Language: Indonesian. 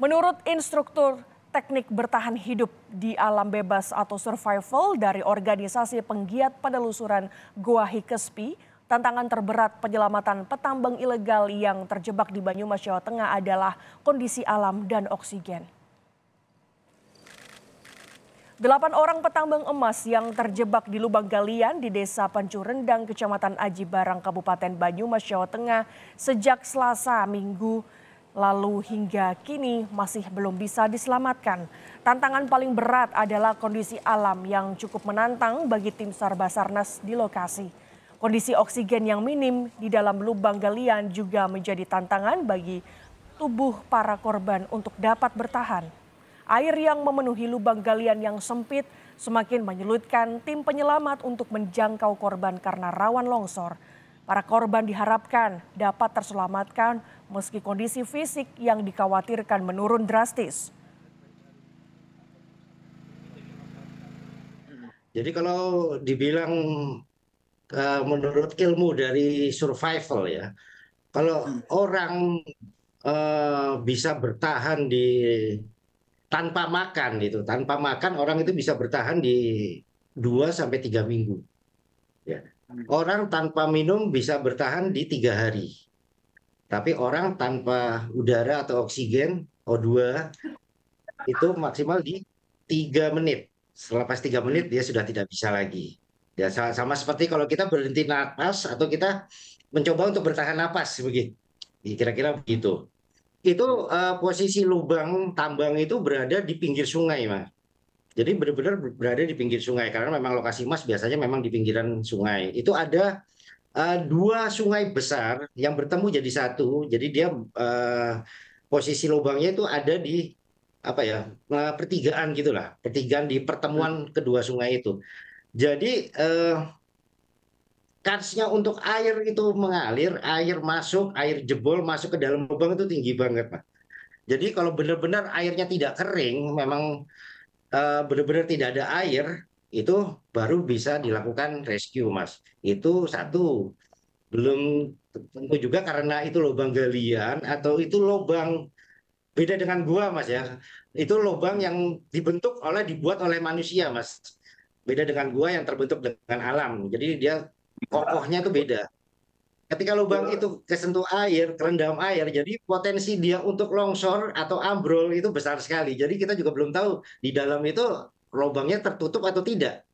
Menurut instruktur teknik bertahan hidup di alam bebas atau survival dari organisasi penggiat penelusuran Goa Hikespi, tantangan terberat penyelamatan petambang ilegal yang terjebak di Banyumas, Jawa Tengah adalah kondisi alam dan oksigen. Delapan orang petambang emas yang terjebak di lubang galian di Desa Pancurendang, Kecamatan Aji Barang, Kabupaten Banyumas, Jawa Tengah sejak Selasa, Minggu lalu hingga kini masih belum bisa diselamatkan. Tantangan paling berat adalah kondisi alam yang cukup menantang bagi tim SAR Basarnas di lokasi. Kondisi oksigen yang minim di dalam lubang galian juga menjadi tantangan bagi tubuh para korban untuk dapat bertahan. Air yang memenuhi lubang galian yang sempit semakin menyulitkan tim penyelamat untuk menjangkau korban karena rawan longsor. Para korban diharapkan dapat terselamatkan meski kondisi fisik yang dikhawatirkan menurun drastis. Jadi kalau dibilang menurut ilmu dari survival ya, kalau orang eh, bisa bertahan di tanpa makan itu, tanpa makan orang itu bisa bertahan di 2 sampai tiga minggu. Ya orang tanpa minum bisa bertahan di tiga hari. Tapi orang tanpa udara atau oksigen O2 itu maksimal di tiga menit. Setelah pas tiga menit dia sudah tidak bisa lagi. Ya sama seperti kalau kita berhenti nafas atau kita mencoba untuk bertahan nafas begitu. Ya, kira-kira begitu. Itu uh, posisi lubang tambang itu berada di pinggir sungai, Mas. Jadi benar-benar berada di pinggir sungai karena memang lokasi emas biasanya memang di pinggiran sungai. Itu ada uh, dua sungai besar yang bertemu jadi satu. Jadi dia uh, posisi lubangnya itu ada di apa ya uh, pertigaan gitulah, pertigaan di pertemuan hmm. kedua sungai itu. Jadi uh, karsnya untuk air itu mengalir, air masuk, air jebol masuk ke dalam lubang itu tinggi banget, Pak. Jadi kalau benar-benar airnya tidak kering, memang Eh, benar-benar tidak ada air itu baru bisa dilakukan rescue mas itu satu belum tentu juga karena itu lubang galian atau itu lubang beda dengan gua mas ya itu lubang yang dibentuk oleh dibuat oleh manusia mas beda dengan gua yang terbentuk dengan alam jadi dia kokohnya itu beda Ketika lubang iya. itu kesentuh air, terendam air, jadi potensi dia untuk longsor atau ambrol itu besar sekali. Jadi kita juga belum tahu di dalam itu lubangnya tertutup atau tidak.